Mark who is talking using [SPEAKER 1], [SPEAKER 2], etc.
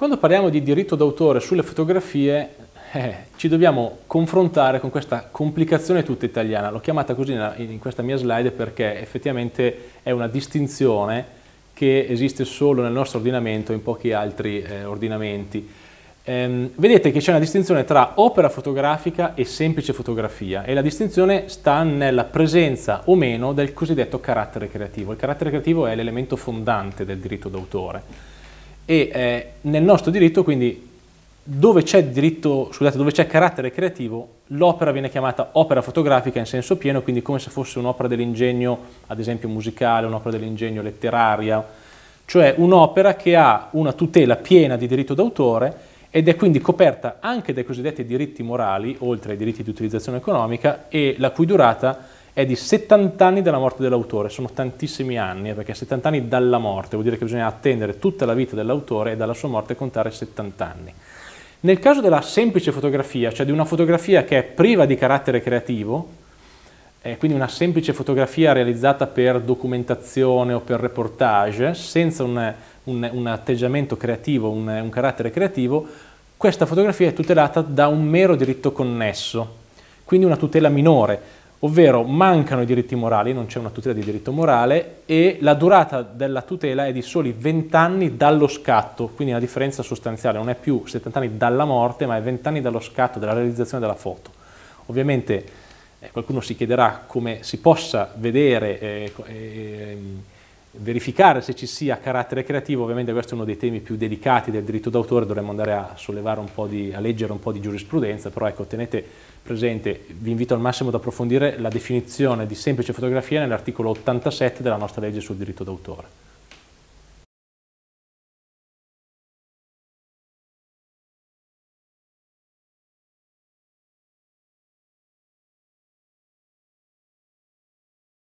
[SPEAKER 1] Quando parliamo di diritto d'autore sulle fotografie, eh, ci dobbiamo confrontare con questa complicazione tutta italiana. L'ho chiamata così in questa mia slide perché effettivamente è una distinzione che esiste solo nel nostro ordinamento e in pochi altri eh, ordinamenti. Ehm, vedete che c'è una distinzione tra opera fotografica e semplice fotografia e la distinzione sta nella presenza o meno del cosiddetto carattere creativo. Il carattere creativo è l'elemento fondante del diritto d'autore e eh, nel nostro diritto quindi dove c'è diritto, scusate, dove c'è carattere creativo, l'opera viene chiamata opera fotografica in senso pieno, quindi come se fosse un'opera dell'ingegno, ad esempio musicale, un'opera dell'ingegno letteraria, cioè un'opera che ha una tutela piena di diritto d'autore ed è quindi coperta anche dai cosiddetti diritti morali, oltre ai diritti di utilizzazione economica, e la cui durata è è di 70 anni dalla morte dell'autore, sono tantissimi anni, eh, perché 70 anni dalla morte vuol dire che bisogna attendere tutta la vita dell'autore e dalla sua morte contare 70 anni. Nel caso della semplice fotografia, cioè di una fotografia che è priva di carattere creativo, eh, quindi una semplice fotografia realizzata per documentazione o per reportage, senza un, un, un atteggiamento creativo, un, un carattere creativo, questa fotografia è tutelata da un mero diritto connesso, quindi una tutela minore, ovvero mancano i diritti morali, non c'è una tutela di diritto morale e la durata della tutela è di soli 20 anni dallo scatto, quindi una differenza sostanziale, non è più 70 anni dalla morte ma è 20 anni dallo scatto, dalla realizzazione della foto. Ovviamente eh, qualcuno si chiederà come si possa vedere eh, eh, verificare se ci sia carattere creativo, ovviamente questo è uno dei temi più delicati del diritto d'autore, dovremmo andare a sollevare un po' di, a leggere un po' di giurisprudenza, però ecco, tenete presente, vi invito al massimo ad approfondire la definizione di semplice fotografia nell'articolo 87 della nostra legge sul diritto d'autore.